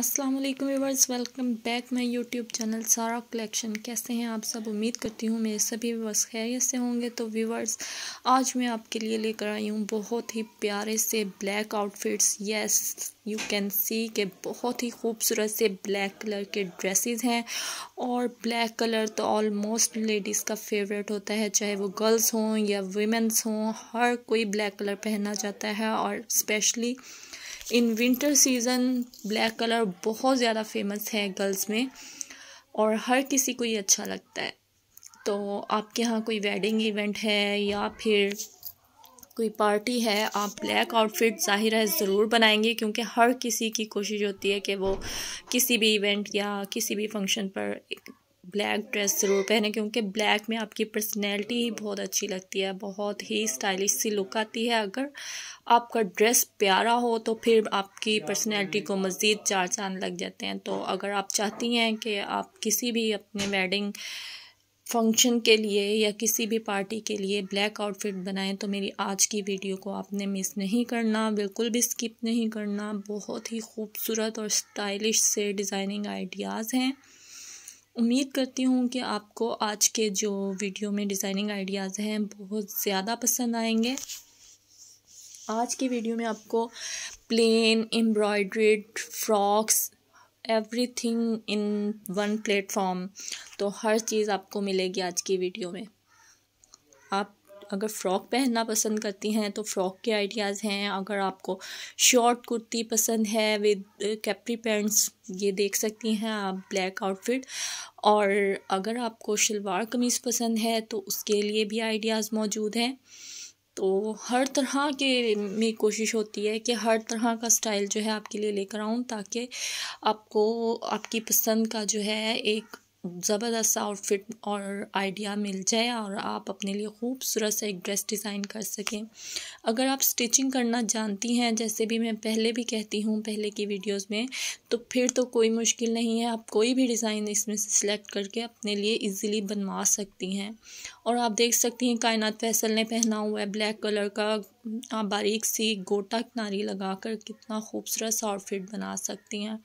अस्सलाम वालेकुम viewers welcome back my YouTube channel Sara collection कैसे हैं आप सब उम्मीद करती हूँ मेरे सभी व्यूवर्स खैरियत से होंगे तो व्यूवर्स आज मैं आपके लिए लेकर आई हूँ बहुत ही प्यारे से black outfits yes you can see के बहुत ही खूबसूरत से ब्लैक कलर के ड्रेसेस हैं और ब्लैक कलर तो ऑलमोस्ट लेडीज़ का फेवरेट होता है चाहे वो गर्ल्स हों या वमेंस हों हर कोई ब्लैक कलर पहनना चाहता है और specially in winter season black colour बहुत ज़्यादा फेमस है गर्ल्स में और हर किसी को ये अच्छा लगता है तो आपके यहाँ कोई वेडिंग इवेंट है या फिर कोई पार्टी है आप ब्लैक आउटफिट ज़ाहिर है ज़रूर बनाएंगे क्योंकि हर किसी की कोशिश होती है कि वो किसी भी इवेंट या किसी भी फंक्शन पर ब्लैक ड्रेस ज़रूर पहने क्योंकि ब्लैक में आपकी पर्सनैलिटी ही बहुत अच्छी लगती है बहुत ही स्टाइलिश सी लुक आती है अगर आपका ड्रेस प्यारा हो तो फिर आपकी पर्सनैलिटी को मज़ीद चार चांद लग जाते हैं तो अगर आप चाहती हैं कि आप किसी भी अपने वेडिंग फंक्शन के लिए या किसी भी पार्टी के लिए ब्लैक आउटफिट बनाएं तो मेरी आज की वीडियो को आपने मिस नहीं करना बिल्कुल भी स्किप नहीं करना बहुत ही खूबसूरत और स्टाइलिश से डिज़ाइनिंग आइडियाज़ हैं उम्मीद करती हूँ कि आपको आज के जो वीडियो में डिज़ाइनिंग आइडियाज़ हैं बहुत ज़्यादा पसंद आएंगे आज के वीडियो में आपको plain embroidered frocks everything in one platform तो हर चीज़ आपको मिलेगी आज की वीडियो में आप अगर फ़्रॉक पहनना पसंद करती हैं तो फ़्रॉक के आइडियाज़ हैं अगर आपको शॉर्ट कुर्ती पसंद है विद कैपरी पैंट्स ये देख सकती हैं आप ब्लैक आउटफिट और अगर आपको शलवार कमीज़ पसंद है तो उसके लिए भी आइडियाज़ मौजूद हैं तो हर तरह के मेरी कोशिश होती है कि हर तरह का स्टाइल जो है आपके लिए लेकर आऊँ ताकि आपको आपकी पसंद का जो है एक ज़बरदस्त आउटफिट और आइडिया मिल जाए और आप अपने लिए खूबसूरत सा एक ड्रेस डिज़ाइन कर सकें अगर आप स्टिचिंग करना जानती हैं जैसे भी मैं पहले भी कहती हूँ पहले की वीडियोस में तो फिर तो कोई मुश्किल नहीं है आप कोई भी डिज़ाइन इसमें से सिलेक्ट करके अपने लिए इजीली बनवा सकती हैं और आप देख सकती हैं कायनात फैसल ने पहना हुआ है ब्लैक कलर का आप बारीक सी गोटा किनारी लगा कर कितना खूबसूरत सा आउटफिट बना सकती हैं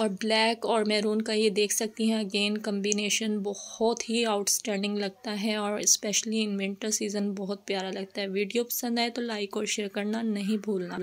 और ब्लैक और मैरून का ये देख सकती हैं अगेन कम्बिनेशन बहुत ही आउटस्टैंडिंग लगता है और स्पेशली इन विंटर सीज़न बहुत प्यारा लगता है वीडियो पसंद आए तो लाइक और शेयर करना नहीं भूलना